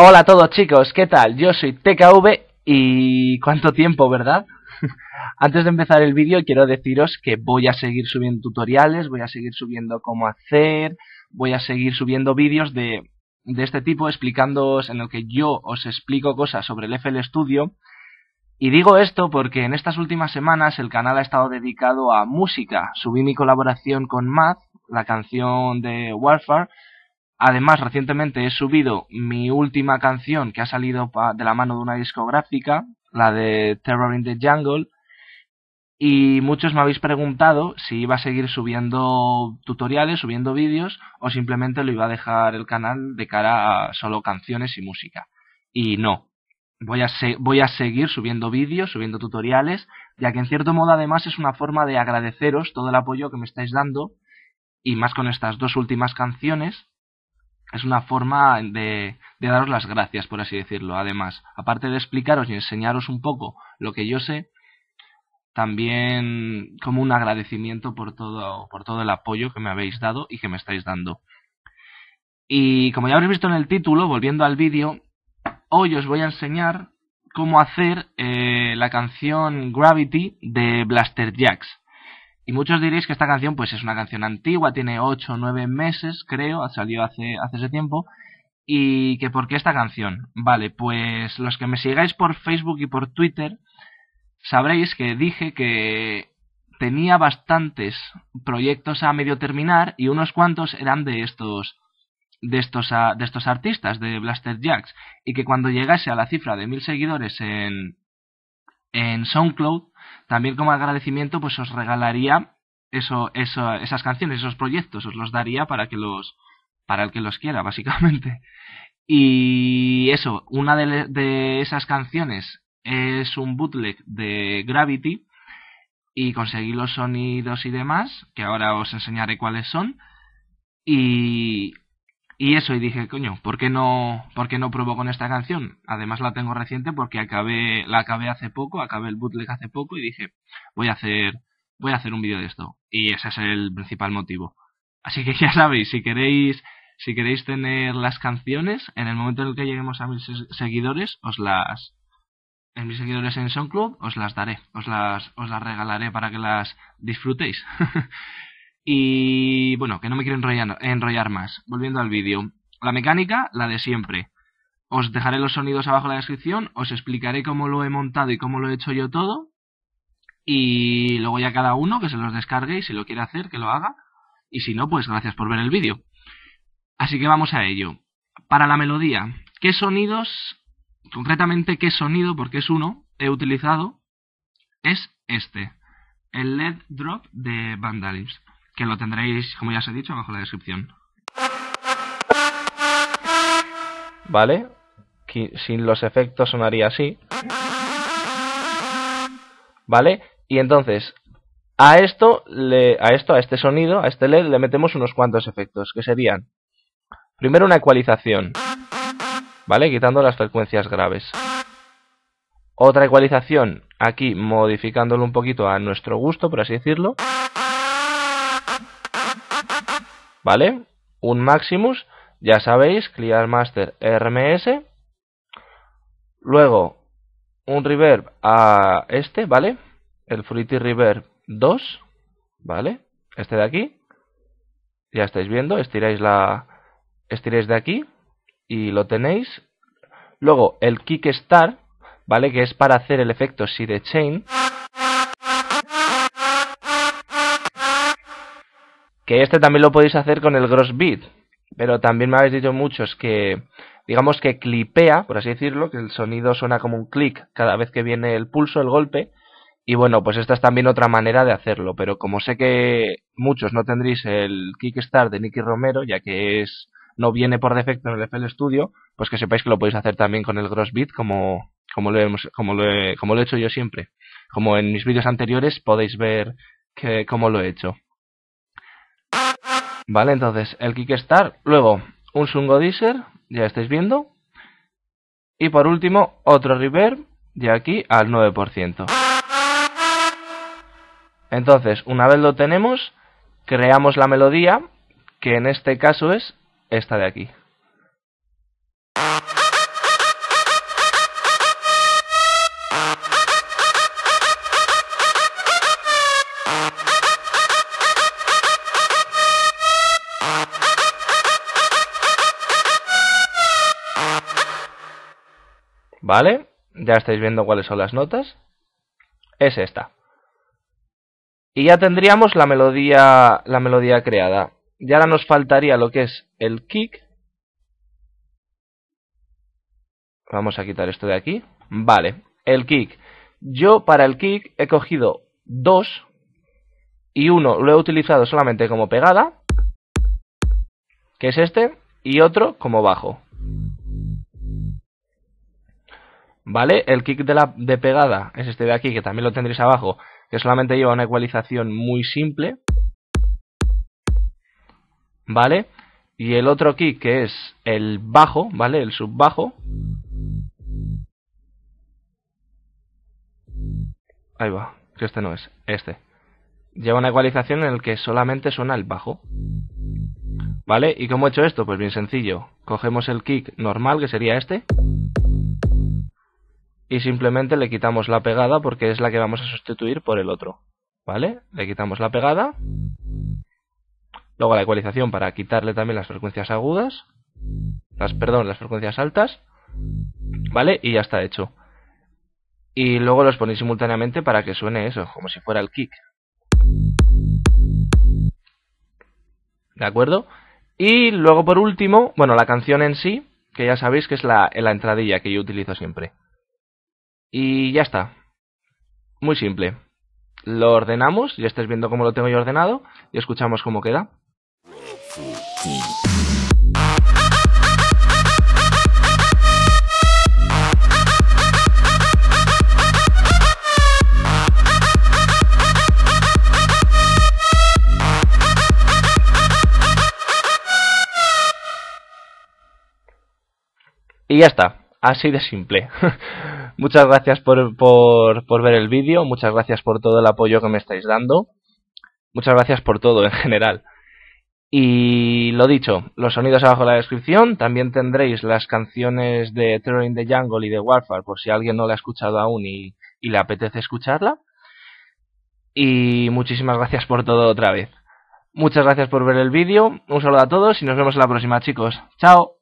Hola a todos chicos, ¿qué tal? Yo soy TKV y... ¿cuánto tiempo, verdad? Antes de empezar el vídeo quiero deciros que voy a seguir subiendo tutoriales, voy a seguir subiendo cómo hacer, voy a seguir subiendo vídeos de, de este tipo explicándoos en lo que yo os explico cosas sobre el FL Studio. Y digo esto porque en estas últimas semanas el canal ha estado dedicado a música. Subí mi colaboración con Math, la canción de Warfare, Además, recientemente he subido mi última canción que ha salido de la mano de una discográfica, la de Terror in the Jungle, y muchos me habéis preguntado si iba a seguir subiendo tutoriales, subiendo vídeos o simplemente lo iba a dejar el canal de cara a solo canciones y música. Y no, voy a, voy a seguir subiendo vídeos, subiendo tutoriales, ya que en cierto modo además es una forma de agradeceros todo el apoyo que me estáis dando y más con estas dos últimas canciones es una forma de, daros las gracias, por así decirlo. Además, aparte de explicaros y enseñaros un poco lo que yo sé, también como un agradecimiento por todo, por todo el apoyo que me habéis dado y que me estáis dando. Y como ya habréis visto en el título, volviendo al vídeo, hoy os voy a enseñar cómo hacer eh, la canción Gravity de Blaster Jacks. Y muchos diréis que esta canción pues es una canción antigua, tiene 8 o 9 meses, creo, salió hace, hace ese tiempo. ¿Y que por qué esta canción? Vale, pues los que me sigáis por Facebook y por Twitter sabréis que dije que tenía bastantes proyectos a medio terminar y unos cuantos eran de estos de estos de estos artistas de Blaster Jacks y que cuando llegase a la cifra de mil seguidores en en SoundCloud. También como agradecimiento, pues os regalaría eso, eso, esas canciones, esos proyectos, os los daría para que los, para el que los quiera, básicamente. Y eso, una de, de esas canciones es un bootleg de Gravity y conseguí los sonidos y demás, que ahora os enseñaré cuáles son. Y y eso, y dije, coño, ¿por qué no, por qué no pruebo con esta canción? Además la tengo reciente porque acabé, la acabé hace poco, acabé el bootleg hace poco y dije, voy a hacer, voy a hacer un vídeo de esto. Y ese es el principal motivo. Así que ya sabéis, si queréis, si queréis tener las canciones, en el momento en el que lleguemos a mis seguidores, os las, en mis seguidores en SoundCloud os las daré, os las, os las regalaré para que las disfrutéis. Y bueno, que no me quiero enrollar, más. Volviendo al vídeo. La mecánica, la de siempre. Os dejaré los sonidos abajo en la descripción, os explicaré cómo lo he montado y cómo lo he hecho yo todo. Y luego ya cada uno que se los descargue y si lo quiere hacer, que lo haga. Y si no, pues gracias por ver el vídeo. Así que vamos a ello. Para la melodía, ¿qué sonidos, concretamente qué sonido, porque es uno, he utilizado? Es este, el LED Drop de Vandalism que lo tendréis, como ya os he dicho, bajo la descripción. ¿Vale? Sin los efectos sonaría así. ¿Vale? Y entonces, a esto, le, a esto, a este sonido, a este LED, le metemos unos cuantos efectos, que serían, primero una ecualización, ¿vale? Quitando las frecuencias graves. Otra ecualización, aquí modificándolo un poquito a nuestro gusto, por así decirlo. ¿vale? Un Maximus, ya sabéis, Clear Master RMS. Luego, un reverb a este, ¿vale? El Fruity Reverb 2, ¿vale? Este de aquí. Ya estáis viendo, estiráis, la, estiréis de aquí y lo tenéis. Luego, el Kickstar, ¿vale? Que es para hacer el efecto si de Chain. Que este también lo podéis hacer con el gross Beat, Pero también me habéis dicho muchos que, digamos que clipea, por así decirlo, que el sonido suena como un clic cada vez que viene el pulso, el golpe. Y bueno, pues esta es también otra manera de hacerlo. Pero como sé que muchos no tendréis el Kickstart de Nicky Romero, ya que es no viene por defecto en el FL Studio, pues que sepáis que lo podéis hacer también con el Gross Beat, como, como, lo, hemos, como, he, como lo he hecho yo siempre. Como en mis vídeos anteriores podéis ver que, cómo lo he hecho. Vale, entonces el kickstar, luego un Sungo Deezer, ya estáis viendo. Y por último, otro Reverb de aquí al 9%. Entonces, una vez lo tenemos, creamos la melodía, que en este caso es esta de aquí. ¿vale? Ya estáis viendo cuáles son las notas. Es esta. Y ya tendríamos la melodía, la melodía creada. Y ahora nos faltaría lo que es el kick. Vamos a quitar esto de aquí. Vale, el kick. Yo para el kick he cogido dos y uno lo he utilizado solamente como pegada, que es este, y otro como bajo. ¿Vale? El kick de, la, de pegada es este de aquí, que también lo tendréis abajo, que solamente lleva una ecualización muy simple. ¿Vale? Y el otro kick que es el bajo, ¿vale? El subbajo. Ahí va, que este no es, este. Lleva una ecualización en la que solamente suena el bajo. ¿Vale? ¿Y cómo he hecho esto? Pues bien sencillo. Cogemos el kick normal, que sería este y simplemente le quitamos la pegada porque es la que vamos a sustituir por el otro. ¿Vale? Le quitamos la pegada. Luego la ecualización para quitarle también las frecuencias agudas. Las, perdón, las frecuencias altas. ¿Vale? Y ya está hecho. Y luego los ponéis simultáneamente para que suene eso, como si fuera el kick. ¿De acuerdo? Y luego por último, bueno, la canción en sí, que ya sabéis que es la, la entradilla que yo utilizo siempre. Y ya está. Muy simple. Lo ordenamos, ya estáis viendo cómo lo tengo yo ordenado, y escuchamos cómo queda. Y ya está así de simple. muchas gracias por, por, por ver el vídeo, muchas gracias por todo el apoyo que me estáis dando, muchas gracias por todo en general. Y lo dicho, los sonidos abajo en la descripción. También tendréis las canciones de Terror in the Jungle y de Warfare, por si alguien no la ha escuchado aún y, y le apetece escucharla. Y muchísimas gracias por todo otra vez. Muchas gracias por ver el vídeo. Un saludo a todos y nos vemos en la próxima, chicos. ¡Chao!